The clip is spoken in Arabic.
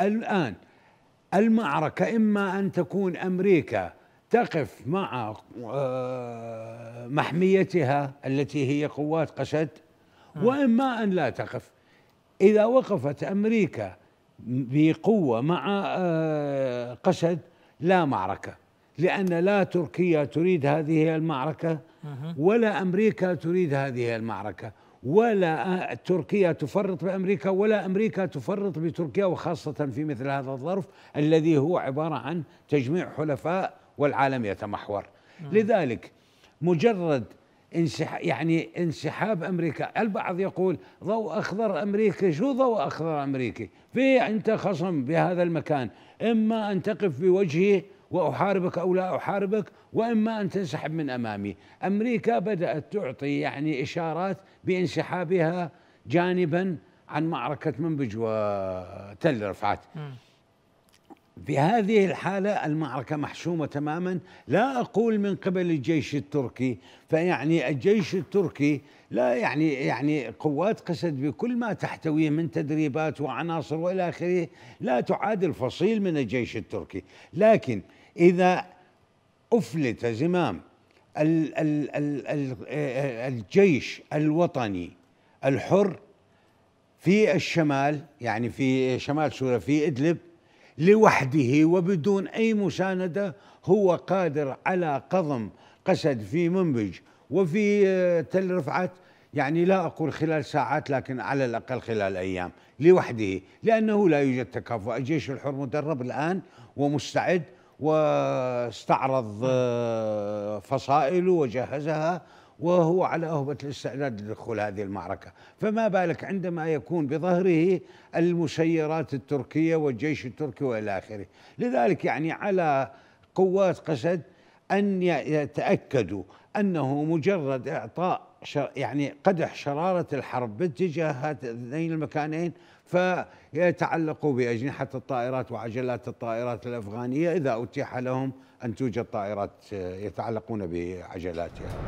الآن المعركة إما أن تكون أمريكا تقف مع آه، محميتها التي هي قوات قسد وإما أن لا تقف إذا وقفت أمريكا بقوة مع آه، قسد لا معركة لأن لا تركيا تريد هذه المعركة ولا أمريكا تريد هذه المعركة ولا تركيا تفرط بامريكا ولا امريكا تفرط بتركيا وخاصه في مثل هذا الظرف الذي هو عباره عن تجميع حلفاء والعالم يتمحور نعم. لذلك مجرد انسح يعني انسحاب امريكا البعض يقول ضوء اخضر امريكي شو ضوء اخضر امريكي في انت خصم بهذا المكان اما ان تقف بوجهه وأحاربك أو لا أحاربك وإما أن تنسحب من أمامي أمريكا بدأت تعطي يعني إشارات بانسحابها جانبا عن معركة منبج وتل رفعت في هذه الحالة المعركة محسومة تماما لا أقول من قبل الجيش التركي فيعني الجيش التركي لا يعني يعني قوات قسد بكل ما تحتويه من تدريبات وعناصر والى اخره لا تعادل فصيل من الجيش التركي لكن إذا أفلت زمام الجيش الوطني الحر في الشمال يعني في شمال سوريا في إدلب لوحده وبدون أي مساندة هو قادر على قضم قسد في منبج وفي آه، تل رفعت يعني لا أقول خلال ساعات لكن على الأقل خلال أيام لوحده لأنه لا يوجد تكافؤ الجيش الحر مدرب الآن ومستعد واستعرض آه، فصائله وجهزها وهو على أهبة الاستعداد لدخول هذه المعركة فما بالك عندما يكون بظهره المسيرات التركية والجيش التركي وإلى آخره لذلك يعني على قوات قسد أن يتأكدوا أنه مجرد إعطاء شر يعني قدح شرارة الحرب باتجاه هذين المكانين فيتعلقوا بأجنحة الطائرات وعجلات الطائرات الأفغانية إذا أتيح لهم أن توجد طائرات يتعلقون بعجلاتها